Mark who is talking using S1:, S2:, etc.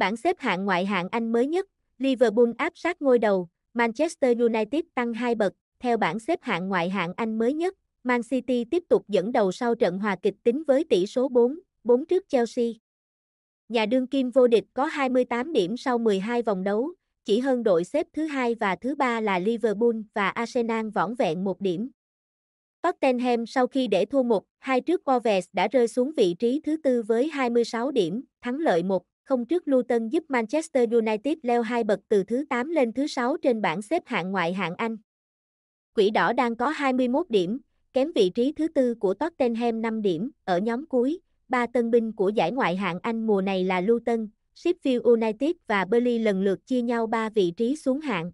S1: Bảng xếp hạng ngoại hạng Anh mới nhất, Liverpool áp sát ngôi đầu, Manchester United tăng 2 bậc. Theo bảng xếp hạng ngoại hạng Anh mới nhất, Man City tiếp tục dẫn đầu sau trận hòa kịch tính với tỷ số 4, 4 trước Chelsea. Nhà đương kim vô địch có 28 điểm sau 12 vòng đấu, chỉ hơn đội xếp thứ hai và thứ ba là Liverpool và Arsenal võng vẹn một điểm. Tottenham sau khi để thua 1-2 trước Wolves đã rơi xuống vị trí thứ tư với 26 điểm, thắng lợi một. Không trước Luton giúp Manchester United leo hai bậc từ thứ 8 lên thứ 6 trên bảng xếp hạng ngoại hạng Anh. Quỷ đỏ đang có 21 điểm, kém vị trí thứ tư của Tottenham 5 điểm, ở nhóm cuối, ba tân binh của giải ngoại hạng Anh mùa này là Luton, Sheffield United và Burnley lần lượt chia nhau 3 vị trí xuống hạng.